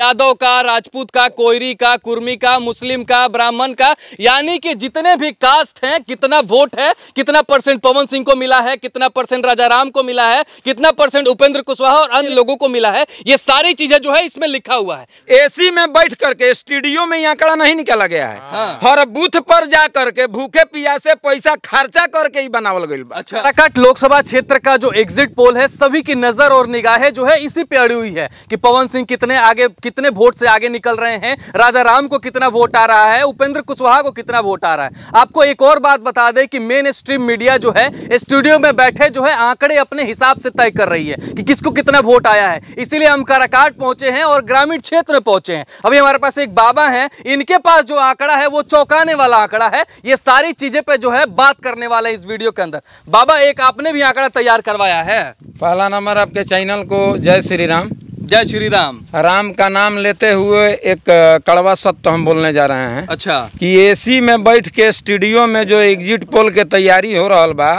यादव का राजपूत का कोयरी का कुर्मी का मुस्लिम का ब्राह्मण का यानी कि जितने भी कास्ट हैं कितना वोट है कितना परसेंट पवन सिंह को मिला है कितना परसेंट राजा राम को मिला है कितना परसेंट उपेंद्र कुशवाहा और अन्य लोगों को मिला है ये सारी चीजें जो है इसमें लिखा हुआ है एसी में बैठ करके स्टूडियो में आंकड़ा नहीं निकाला गया है हाँ। हर बूथ पर जा करके भूखे पिया से पैसा खर्चा करके ही बनावल गई अच्छा लोकसभा क्षेत्र का जो एग्जिट पोल है सभी की नजर और निगाहें जो है इसी पे अड़ी हुई है कि पवन सिंह कितने आगे कितने वोट से आगे निकल रहे हैं राजा राम को कितना वोट आ रहा है उपेंद्र कुशवाहा को कितना वोट आ रहा है आपको एक और बात बता दें कि मेन स्ट्रीम मीडिया जो है स्टूडियो में बैठे जो है आंकड़े अपने हिसाब से तय कर रही है कि किसको कितना वोट आया है इसीलिए हम काराकाट पहुंचे हैं और ग्रामीण क्षेत्र में पहुंचे हैं अभी हमारे पास एक बाबा है इनके पास जो आंकड़ा है वो चौंकाने वाला आंकड़ा है ये सारी चीजें पे जो है बात करने वाला है इस वीडियो के अंदर बाबा एक आपने भी आंकड़ा तैयार करवाया है पहला नंबर आपके चैनल को जय श्री राम जय श्री राम राम का नाम लेते हुए एक कड़वा सत्य हम बोलने जा रहे हैं अच्छा कि एसी में बैठ के स्टूडियो में जो एग्जिट पोल के तैयारी हो रहा बा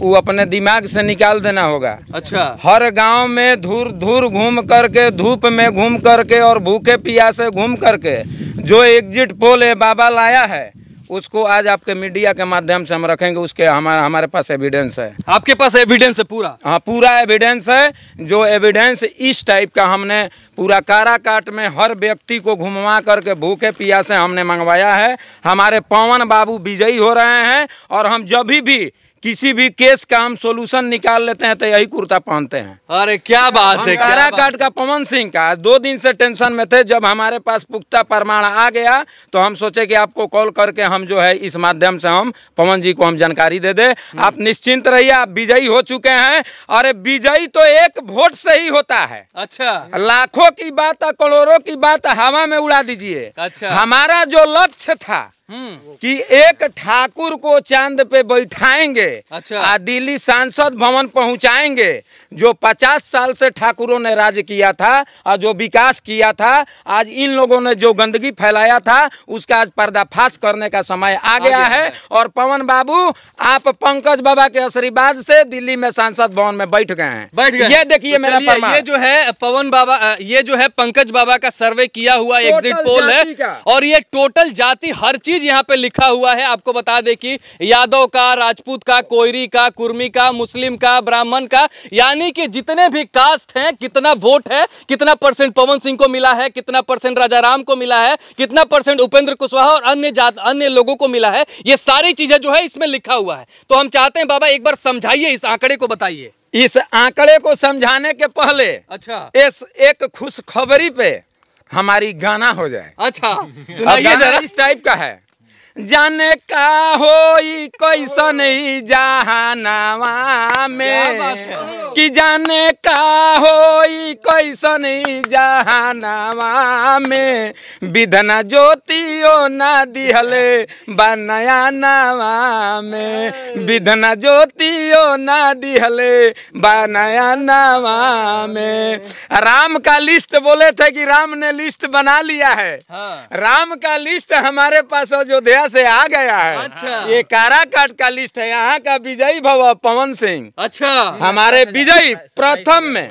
वो अपने दिमाग से निकाल देना होगा अच्छा हर गांव में धूर धूर घूम करके धूप में घूम करके और भूखे पिया से घूम करके जो एग्जिट पोल है बाबा लाया है उसको आज आपके मीडिया के माध्यम से हम रखेंगे उसके हमारे हमारे पास एविडेंस है आपके पास एविडेंस है पूरा हाँ पूरा एविडेंस है जो एविडेंस इस टाइप का हमने पूरा काराकाट में हर व्यक्ति को घुमा करके भूखे पिया से हमने मंगवाया है हमारे पवन बाबू विजयी हो रहे हैं और हम जब भी किसी भी केस का हम सोल्यूशन निकाल लेते हैं तो यही कुर्ता पहनते हैं अरे क्या बात है कारा का पवन सिंह का दो दिन से टेंशन में थे जब हमारे पास पुख्ता प्रमाण आ गया तो हम सोचे कि आपको कॉल करके हम जो है इस माध्यम से हम पवन जी को हम जानकारी दे दे हम्म। आप निश्चिंत रहिए आप विजयी हो चुके हैं अरे विजयी तो एक वोट से ही होता है अच्छा लाखों की बात करोड़ों की बात हवा में उड़ा दीजिए अच्छा हमारा जो लक्ष्य था कि एक ठाकुर को चांद पे बैठाएंगे अच्छा दिल्ली सांसद भवन पहुंचाएंगे जो पचास साल से ठाकुरों ने राज किया था और जो विकास किया था आज इन लोगों ने जो गंदगी फैलाया था उसका आज पर्दाफाश करने का समय आ, आ गया है और पवन बाबू आप पंकज बाबा के आशीर्वाद से दिल्ली में सांसद भवन में बैठ गए हैं बैठ गए ये देखिए तो मेरा ये जो है पवन बाबा ये जो है पंकज बाबा का सर्वे किया हुआ एग्जिट पोल है और ये टोटल जाति हर चीज चीज यहाँ पे लिखा हुआ है आपको बता दे कि यादव का राजपूत का कोयरी का कुर्मी का मुस्लिम का ब्राह्मण का यानी कि जितने भी कास्ट हैं कितना वोट है कितना परसेंट पवन सिंह को मिला है कितना परसेंट राजा राम को मिला है कितना परसेंट उपेंद्र कुशवाहा और अन्य जात अन्य लोगों को मिला है ये सारी चीजें जो है इसमें लिखा हुआ है तो हम चाहते हैं बाबा एक बार समझाइए इस आंकड़े को बताइए इस आंकड़े को समझाने के पहले अच्छा इस एक खुशखबरी पे हमारी गाना हो जाए अच्छा सुनाइए जरा इस टाइप का है जाने का हो कैसन जहानवा में कि जाने का हो कैसन जहानवा में विधना ज्योतियो ना दिहले बनया नवा में विधना ज्योतियो ना बा बनया नवा में राम का लिस्ट बोले थे कि राम ने लिस्ट बना लिया है हाँ। राम का लिस्ट हमारे पास अयोध्या से आ गया है अच्छा ये काराकाट का लिस्ट है यहाँ का विजयी भव पवन सिंह अच्छा हमारे विजयी प्रथम में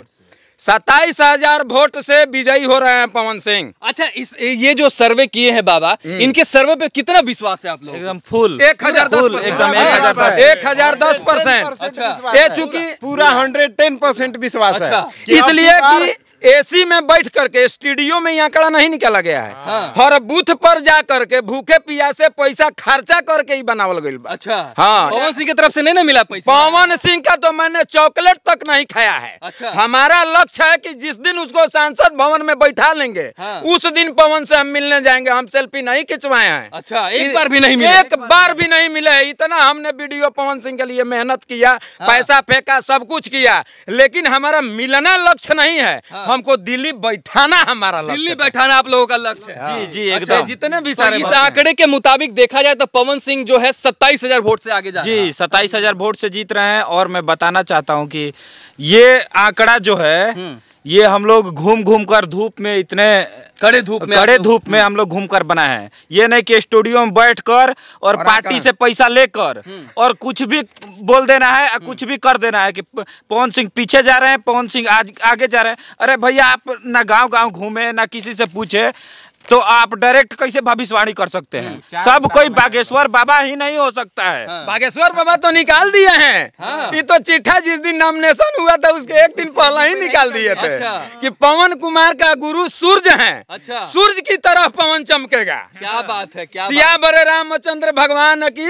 सताइस हजार वोट से विजयी हो रहे हैं पवन सिंह अच्छा इस ये जो सर्वे किए हैं बाबा हम्म। इनके सर्वे पे कितना विश्वास है आप लोग एकदम फुल एक हजार दस एकदम एक हजार दस परसेंट अच्छा। ये चूंकि पूरा हंड्रेड टेन परसेंट विश्वास है अच्छा। इसलिए की एसी में बैठ करके स्टूडियो में ये आंकड़ा नहीं निकाला गया है हाँ। हर बूथ पर जा करके भूखे पिया से पैसा खर्चा करके ही बनावल गई अच्छा हाँ पवन सिंह की तरफ से नहीं ना मिला पैसा पवन सिंह का तो मैंने चॉकलेट तक नहीं खाया है अच्छा। हमारा लक्ष्य है कि जिस दिन उसको सांसद भवन में बैठा लेंगे हाँ। उस दिन पवन से हम मिलने जाएंगे हम सेल्फी नहीं खिंचवाए हैं अच्छा एक बार भी नहीं मिले एक बार भी नहीं मिले इतना हमने वीडियो पवन सिंह के लिए मेहनत किया हाँ। पैसा फेंका सब कुछ किया लेकिन हमारा मिलना लक्ष्य नहीं है हाँ। हमको दिल्ली बैठाना हमारा लक्ष्य दिल्ली बैठाना आप लोगों का लक्ष्य है जी जी अच्छा। एकदम अच्छा, जितने भी तो सारे इस आंकड़े के मुताबिक देखा जाए तो पवन सिंह जो है सत्ताईस हजार वोट से आगे जा जी सत्ताईस हजार वोट से जीत रहे हैं और मैं बताना चाहता हूँ की ये आंकड़ा जो है हम्म। ये हम लोग घूम घूम कर धूप में इतने कड़े धूप में कड़े धूप में हम लोग घूम कर बनाए हैं ये नहीं कि स्टूडियो में बैठ कर और पार्टी से पैसा लेकर हम्म। और कुछ भी बोल देना है और हम्म। कुछ भी कर देना है कि पवन सिंह पीछे जा रहे हैं पवन सिंह आज आगे जा रहे हैं अरे भैया आप ना गांव गांव घूमे ना किसी से पूछे तो आप डायरेक्ट कैसे भविष्यवाणी कर सकते हैं हम्म, सब कोई बागेश्वर बाबा ही नहीं हो सकता है हाँ। बागेश्वर बाबा तो निकाल दिए हैं हाँ। ये तो चिट्ठा जिस दिन नॉमिनेशन हुआ था उसके एक दिन पहला ही निकाल दिए थे अच्छा। कि पवन कुमार का गुरु सूर्य है अच्छा। सूर्य की तरह पवन चमकेगा क्या हाँ। बात है क्या सिया बड़े रामचंद्र भगवान की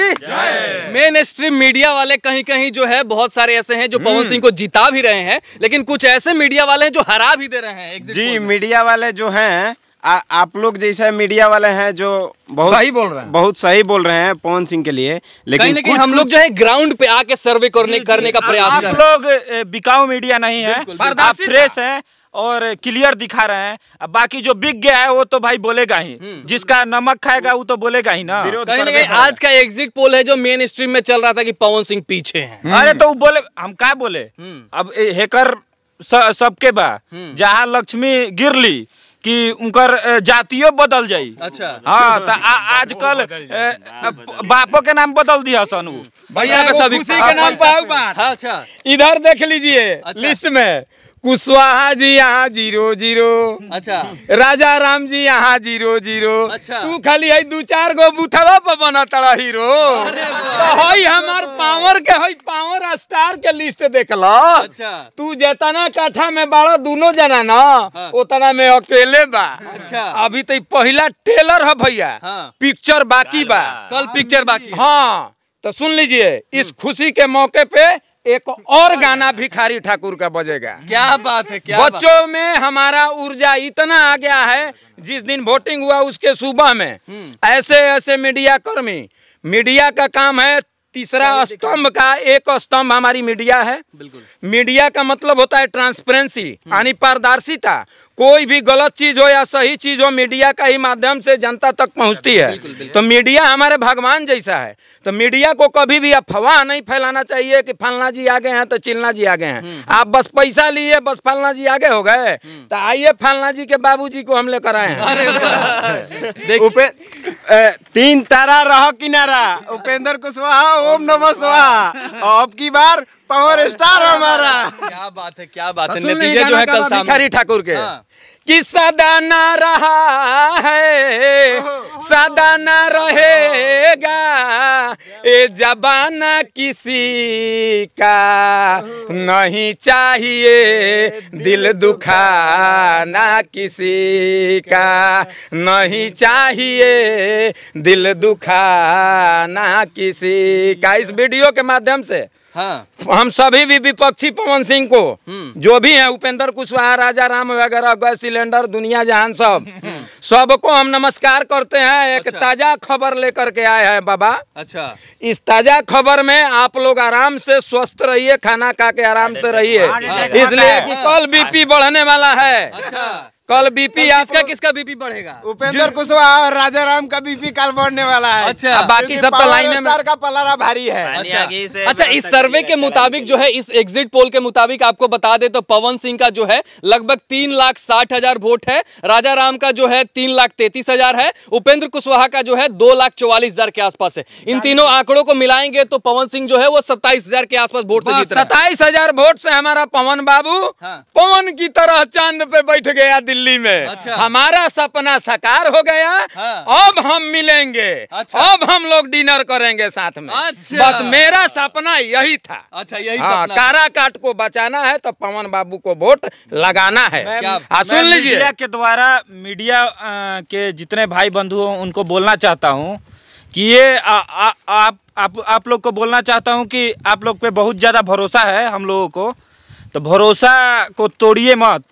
मेन स्ट्रीम मीडिया वाले कहीं कहीं जो है बहुत सारे ऐसे है जो पवन हम्म। सिंह को जिता भी रहे हैं लेकिन कुछ ऐसे मीडिया वाले जो हरा भी दे रहे हैं जी मीडिया वाले जो है आ, आप लोग जैसे मीडिया वाले हैं जो बहुत सही बोल रहे हैं बहुत सही बोल रहे हैं पवन सिंह के लिए लेकिन कुछ, हम लोग जो है ग्राउंड पे आके सर्वे करने करने का प्रयास आप लोग बिकाऊ मीडिया नहीं है आप फ्रेश हैं और क्लियर दिखा रहे हैं अब बाकी जो बिक गया है वो तो भाई बोलेगा ही हम्म, हम्म। जिसका नमक खाएगा वो तो बोलेगा ही ना कहीं ना कहीं आज का एग्जिट पोल है जो मेन स्ट्रीम में चल रहा था कि पवन सिंह पीछे हैं हम्म। अरे तो वो बोले हम क्या बोले अब हेकर सबके बा जहाँ लक्ष्मी गिर ली कि उनकर जातियों बदल जाए अच्छा हाँ तो आजकल बापो के नाम बदल दिया सन भैया के नाम हाँ, अच्छा इधर देख लीजिए अच्छा। लिस्ट में कुशवाहा जी यहाँ जीरो जीरो अच्छा राजा राम जी यहाँ जीरो जीरो अच्छा तू खाली है दो चार गो बुथवा पर बना तड़ा हीरो तो हमार पावर के हई पावर स्टार के लिस्ट देख लो अच्छा तू जितना काठा में बाड़ा दोनों जना न उतना हाँ। में अकेले बा अच्छा अभी तो पहला ट्रेलर है भैया पिक्चर हाँ। बाकी बा कल पिक्चर बाकी हाँ तो सुन लीजिए इस खुशी के मौके पे एक और गाना भिखारी ठाकुर का बजेगा क्या बात है क्या बच्चों बात? में हमारा ऊर्जा इतना आ गया है जिस दिन वोटिंग हुआ उसके सुबह में हम्म। ऐसे ऐसे मीडिया कर्मी मीडिया का काम है तीसरा स्तंभ का एक स्तंभ हमारी मीडिया है बिल्कुल मीडिया का मतलब होता है ट्रांसपेरेंसी हम्म। यानी पारदर्शिता कोई भी गलत चीज हो या सही चीज हो मीडिया का ही माध्यम से जनता तक पहुंचती है तो मीडिया हमारे भगवान जैसा है तो मीडिया को कभी भी अफवाह नहीं फैलाना चाहिए कि फलना जी आगे हैं तो चिलना जी आगे हैं हम्म, आप बस पैसा लिए बस फलना जी आगे हो गए हम्म। तो आइए फलना जी के बाबू जी को हम लेकर आए हैं तीन तारा रह किनारा उपेंद्र कुशवाहा ओम नमः आपकी बार पावर स्टार हमारा क्या बात है क्या बात है हाँ, नतीजे जो है कल ठाकुर के हाँ। कि सदा न रहा है सदा न रहेगा ये जबाना किसी का नहीं चाहिए दिल दुखाना किसी का नहीं चाहिए दिल दुखाना किसी का इस वीडियो के माध्यम से हाँ। हम सभी भी विपक्षी पवन सिंह को हम्म। जो भी है उपेंद्र कुशवाहा राजा राम वगैरह गैस सिलेंडर दुनिया जहान सब हम्म। सबको हम नमस्कार करते हैं एक अच्छा। ताजा खबर लेकर के आए हैं बाबा अच्छा इस ताजा खबर में आप लोग आराम से स्वस्थ रहिए खाना खा के आराम से रहिए इसलिए कल बीपी हाँ। बढ़ने वाला है अच्छा। कल बीपी आज का किसका बीपी बढ़ेगा उपेंद्र कुशवाहा और राजा राम का बीपी कल बढ़ने वाला है अच्छा बाकी सब तो लाइन में का पलारा भारी है अच्छा, अच्छा इस सर्वे के मुताबिक जो है इस एग्जिट पोल के मुताबिक आपको बता दे तो पवन सिंह का जो है लगभग तीन लाख साठ हजार वोट है राजा राम का जो है तीन लाख तैतीस हजार है उपेंद्र कुशवाहा का जो है दो लाख चौवालीस हजार के आसपास है इन तीनों आंकड़ों को मिलाएंगे तो पवन सिंह जो है वो सत्ताईस हजार के आसपास वोट से हाँ, सत्ताईस हजार वोट से हमारा पवन बाबू हाँ। पवन की तरह चांद पे बैठ गया दिल्ली दिल्ली में अच्छा। हमारा सपना साकार हो गया हाँ। अब हम मिलेंगे अच्छा। अब हम लोग डिनर करेंगे साथ में अच्छा। बस मेरा सपना यही था अच्छा यही हाँ, सपना काराकाट को बचाना है तो पवन बाबू को वोट लगाना है हाँ, सुन लीजिए मीडिया के द्वारा मीडिया के जितने भाई बंधु उनको बोलना चाहता हूँ कि ये आ, आ, आप आप आप लोग को बोलना चाहता हूँ कि आप लोग पे बहुत ज़्यादा भरोसा है हम लोगों को तो भरोसा को तोड़िए मत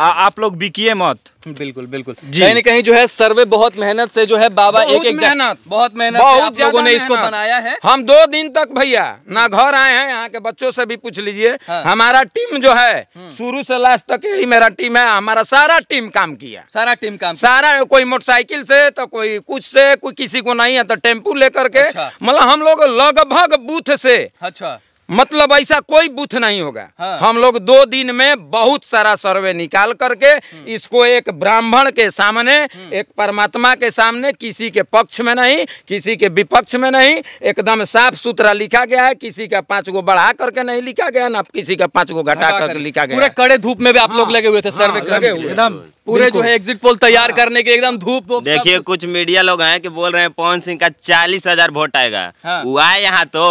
आ, आप लोग बिकिए मत बिल्कुल बिल्कुल कहीं ना कहीं जो है सर्वे बहुत मेहनत से जो है बाबा एक एक मेहनत बहुत मेहनत बहुत लोगों ने इसको बनाया है हम दो दिन तक भैया ना घर आए हैं यहाँ के बच्चों से भी पूछ लीजिए हाँ। हमारा टीम जो है हम्म। शुरू से लास्ट तक यही मेरा टीम है हमारा सारा टीम काम किया सारा टीम काम सारा कोई मोटरसाइकिल से तो कोई कुछ से कोई किसी को नहीं है तो टेम्पू लेकर के अच्छा। मतलब हम लोग लगभग बूथ से अच्छा मतलब ऐसा कोई बूथ नहीं होगा हाँ। हम लोग दो दिन में बहुत सारा सर्वे निकाल करके हम्म। इसको एक ब्राह्मण के सामने हम्म। एक परमात्मा के सामने किसी के पक्ष में नहीं किसी के विपक्ष में नहीं एकदम साफ सुथरा लिखा गया है किसी का पांच गो बढ़ा करके नहीं लिखा गया ना किसी का पांच गो घटा करके लिखा गया पूरे कड़े धूप में भी आप लोग हाँ। लगे हुए थे हाँ, सर्वे लगे हुए पूरे जो है एग्जिट पोल तैयार हाँ। करने के एकदम धूप देखिए कुछ मीडिया लोग हैं कि बोल रहे हैं पवन सिंह का चालीस हजार वोट आएगा वो आए यहाँ तो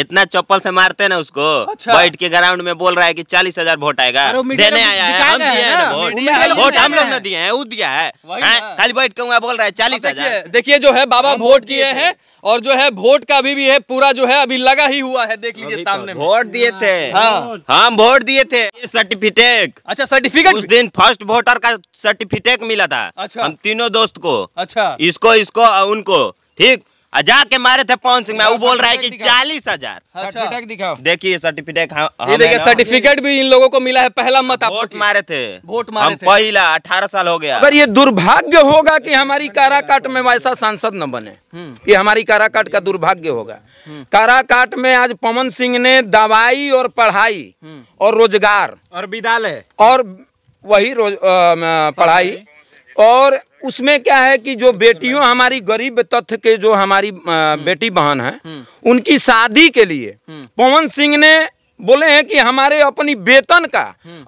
इतना चप्पल से मारते ना उसको अच्छा। बैठ के ग्राउंड में बोल रहा है कि चालीस हजार वोट आएगा देने आया है हम दिए हैं वोट हम लोग ने दिए हैं वो दिया है हाँ, खाली बैठ के बोल रहा है चालीस हजार देखिए जो है बाबा वोट तो किए हैं और जो है वोट का अभी भी है पूरा जो है अभी लगा ही हुआ है देख लीजिए तो सामने वोट दिए थे हाँ। हम वोट दिए थे सर्टिफिकेट अच्छा सर्टिफिकेट उस दिन फर्स्ट वोटर का सर्टिफिकेट मिला था अच्छा। हम तीनों दोस्त को अच्छा इसको इसको उनको ठीक जा के मारे थे पवन सिंह में हाँ, वो बोल रहा है कि चालीस हजार हाँ, हाँ। देखिए सर्टिफिकेट देखिए सर्टिफिकेट भी इन लोगों को मिला है पहला मत वोट मारे थे वोट मारे थे पहला अठारह साल हो गया अगर ये दुर्भाग्य होगा कि हमारी काराकाट में वैसा सांसद न बने हम्म। ये हमारी काराकाट का दुर्भाग्य होगा हम्म। काराकाट में आज पवन सिंह ने दवाई और पढ़ाई हम्म। और रोजगार और विद्यालय और वही पढ़ाई और उसमें क्या है कि जो बेटियों हम्म। हमारी गरीब तथ्य के जो हमारी हम्म। बेटी बहन है हम्म। उनकी शादी के लिए पवन सिंह ने बोले हैं कि हमारे अपनी वेतन का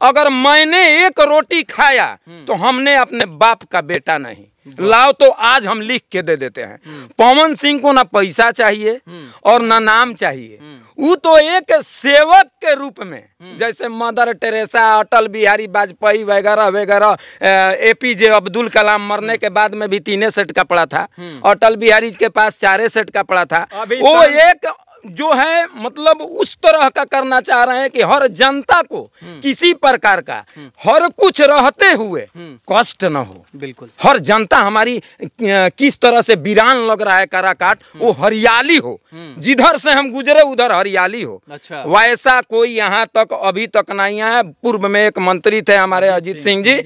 अगर मैंने एक रोटी खाया तो हमने अपने बाप का बेटा नहीं लाओ तो आज हम लिख के दे देते हैं हम्म। पवन सिंह को ना पैसा चाहिए हम्म। और ना नाम चाहिए वो हम्म। तो एक सेवक के रूप में जैसे मदर टेरेसा अटल बिहारी वाजपेयी वगैरह वगैरह ए पी जे अब्दुल कलाम मरने के बाद में भी तीन सेट कपड़ा था अटल बिहारी के पास चारे सेट कपड़ा था वो एक जो है मतलब उस तरह का करना चाह रहे हैं कि हर जनता को हम्म। किसी प्रकार का हम्म। हर कुछ रहते हुए हम्म। कष्ट न हो बिल्कुल हर जनता हमारी किस तरह से वीरान लग रहा है काराकाट वो हरियाली हो जिधर से हम गुजरे उधर हरियाली हो अच्छा वैसा कोई यहाँ तक अभी तक नहीं है पूर्व में एक मंत्री थे हमारे अजीत सिंह जी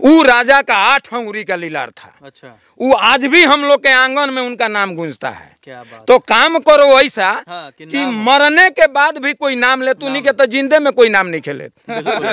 वो राजा का आठ अंगुरी का लीलार था अच्छा वो आज भी हम लोग के आंगन में उनका नाम गूंजता है तो काम करो ऐसा हाँ, कि, मरने के बाद भी कोई नाम ले तू नहीं के तो जिंदे में कोई नाम नहीं खेले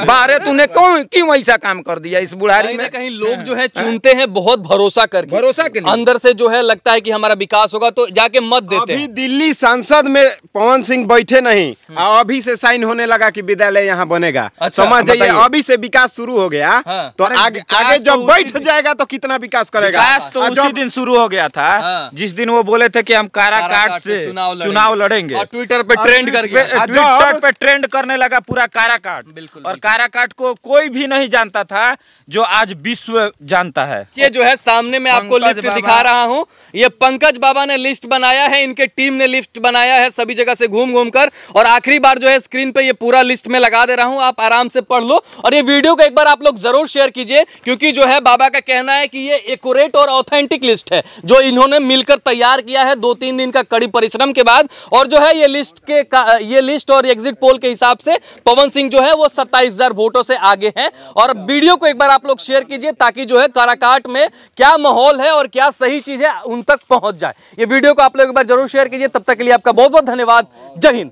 बारे तूने क्यों क्यों ऐसा काम कर दिया इस बुढ़ारी में कहीं लोग हाँ। जो है हाँ। चुनते हैं बहुत भरोसा कर भरोसा के अंदर से जो है लगता है की हमारा विकास होगा तो जाके मत देते अभी दिल्ली सांसद में पवन सिंह बैठे नहीं हम्म। अभी से साइन होने लगा की विद्यालय यहाँ बनेगा अच्छा, समझ जाइए अभी से विकास शुरू हो गया तो आगे जब तो बैठ जाएगा तो कितना विकास करेगा तो दिन शुरू हो गया था जिस दिन वो बोले थे की हम कारा से चुनाव लड़े पढ़ेंगे और ट्विटर पे ट्रेंड कर ट्विटर पे ट्रेंड करने लगा पूरा काराकाट बिल्कुल और काराकाट को कोई भी नहीं जानता था जो आज विश्व जानता है ये जो है सामने में आपको लिस्ट दिखा रहा हूँ ये पंकज बाबा ने लिस्ट बनाया है इनके टीम ने लिस्ट बनाया है सभी जगह से घूम घूम कर और आखिरी बार जो है स्क्रीन पे ये पूरा लिस्ट में लगा दे रहा हूँ आप आराम से पढ़ लो और ये वीडियो को एक बार आप लोग जरूर शेयर कीजिए क्योंकि जो है बाबा का कहना है कि ये एकट और ऑथेंटिक लिस्ट है जो इन्होंने मिलकर तैयार किया है दो तीन दिन का कड़ी परिश्रम के बाद और जो है ये लिस्ट के ये लिस्ट और एग्जिट पोल के हिसाब से पवन सिंह जो है वो सत्ताईस वोटों से आगे हैं और वीडियो को एक बार आप लोग शेयर कीजिए ताकि जो है काराकाट में क्या माहौल है और क्या सही चीज है उन तक पहुंच जाए ये वीडियो को आप लोग एक बार जरूर शेयर कीजिए तब तक के लिए आपका बहुत बहुत धन्यवाद जय हिंद